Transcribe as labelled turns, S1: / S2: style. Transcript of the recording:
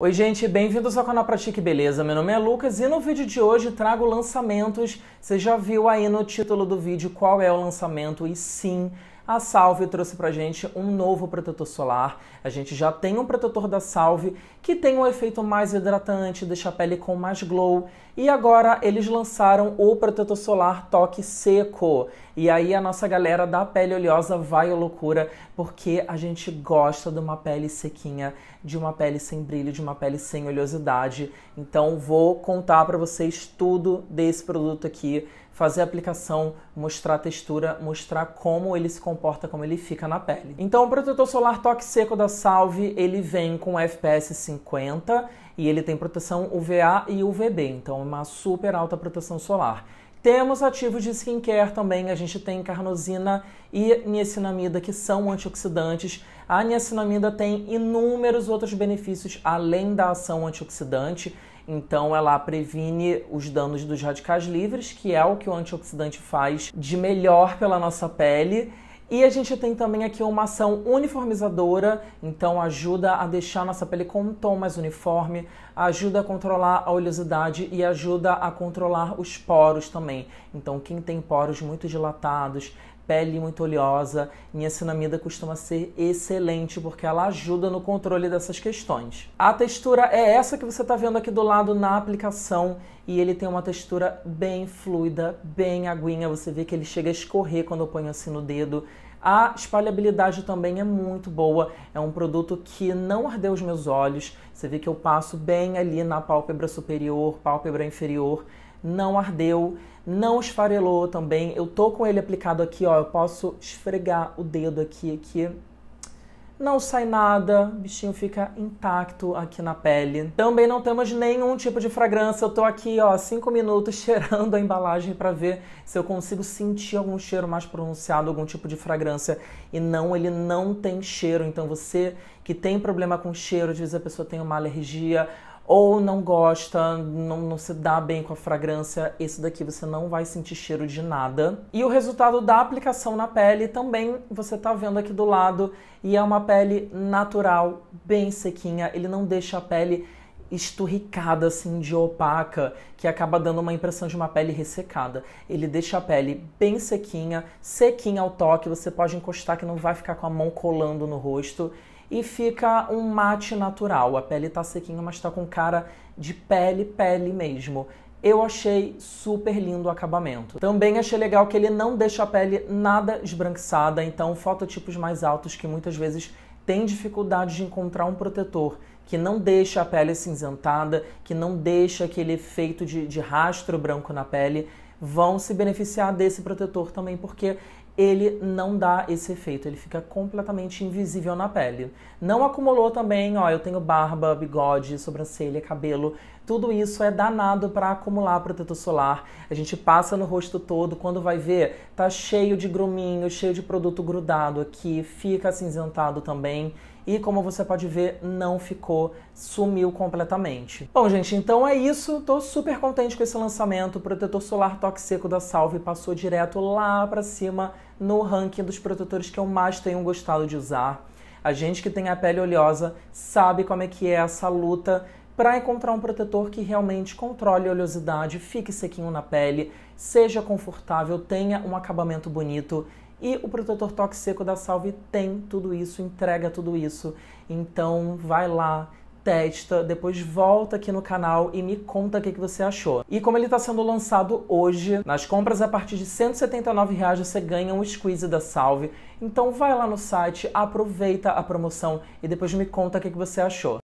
S1: Oi gente, bem-vindos ao canal Pratique Beleza, meu nome é Lucas e no vídeo de hoje trago lançamentos. Você já viu aí no título do vídeo qual é o lançamento e sim, a Salve trouxe pra gente um novo protetor solar. A gente já tem um protetor da Salve que tem um efeito mais hidratante, deixa a pele com mais glow. E agora eles lançaram o protetor solar Toque Seco. E aí a nossa galera da pele oleosa vai à loucura, porque a gente gosta de uma pele sequinha, de uma pele sem brilho, de uma pele sem oleosidade. Então vou contar para vocês tudo desse produto aqui fazer a aplicação, mostrar a textura, mostrar como ele se comporta, como ele fica na pele. Então o protetor solar toque seco da Salve, ele vem com FPS 50 e ele tem proteção UVA e UVB, então é uma super alta proteção solar. Temos ativos de skincare também, a gente tem carnosina e niacinamida, que são antioxidantes. A niacinamida tem inúmeros outros benefícios além da ação antioxidante. Então ela previne os danos dos radicais livres, que é o que o antioxidante faz de melhor pela nossa pele. E a gente tem também aqui uma ação uniformizadora, então ajuda a deixar nossa pele com um tom mais uniforme, ajuda a controlar a oleosidade e ajuda a controlar os poros também. Então, quem tem poros muito dilatados, pele muito oleosa, niacinamida costuma ser excelente porque ela ajuda no controle dessas questões. A textura é essa que você está vendo aqui do lado na aplicação e ele tem uma textura bem fluida, bem aguinha, você vê que ele chega a escorrer quando eu ponho assim no dedo. A espalhabilidade também é muito boa, é um produto que não ardeu os meus olhos. Você vê que eu passo bem ali na pálpebra superior, pálpebra inferior não ardeu, não esfarelou também. Eu tô com ele aplicado aqui, ó, eu posso esfregar o dedo aqui, aqui. Não sai nada, o bichinho fica intacto aqui na pele. Também não temos nenhum tipo de fragrância. Eu tô aqui, ó, cinco minutos cheirando a embalagem para ver se eu consigo sentir algum cheiro mais pronunciado, algum tipo de fragrância. E não, ele não tem cheiro. Então você que tem problema com cheiro, às vezes a pessoa tem uma alergia ou não gosta, não, não, se dá bem com a fragrância, esse daqui você não vai sentir cheiro de nada. E o resultado da aplicação na pele também você tá vendo aqui do lado, e é uma pele natural, bem sequinha, ele não deixa a pele esturricada, assim, de opaca, que acaba dando uma impressão de uma pele ressecada. Ele deixa a pele bem sequinha, sequinha ao toque, você pode encostar que não vai ficar com a mão colando no rosto e fica um mate natural. A pele tá sequinha, mas tá com cara de pele, pele mesmo. Eu achei super lindo o acabamento. Também achei legal que ele não deixa a pele nada esbranquiçada, então fototipos mais altos que muitas vezes têm dificuldade de encontrar um protetor que não deixa a pele cinzentada, que não deixa aquele efeito de, de rastro branco na pele, vão se beneficiar desse protetor também, porque ele não dá esse efeito, ele fica completamente invisível na pele. Não acumulou também, ó, eu tenho barba, bigode, sobrancelha, cabelo, tudo isso é danado para acumular protetor solar. A gente passa no rosto todo, quando vai ver, tá cheio de gruminho, cheio de produto grudado aqui, fica acinzentado também. E como você pode ver, não ficou, sumiu completamente. Bom, gente, então é isso. Tô super contente com esse lançamento. O protetor solar toque seco da Salve passou direto lá para cima no ranking dos protetores que eu mais tenho gostado de usar. A gente que tem a pele oleosa sabe como é que é essa luta para encontrar um protetor que realmente controle a oleosidade, fique sequinho na pele, seja confortável, tenha um acabamento bonito. E o protetor toque seco da Salve tem tudo isso, entrega tudo isso. Então vai lá, testa, depois volta aqui no canal e me conta o que, que você achou. E como ele está sendo lançado hoje, nas compras a partir de R$179 179 reais você ganha um squeeze da Salve. Então vai lá no site, aproveita a promoção e depois me conta o que, que você achou.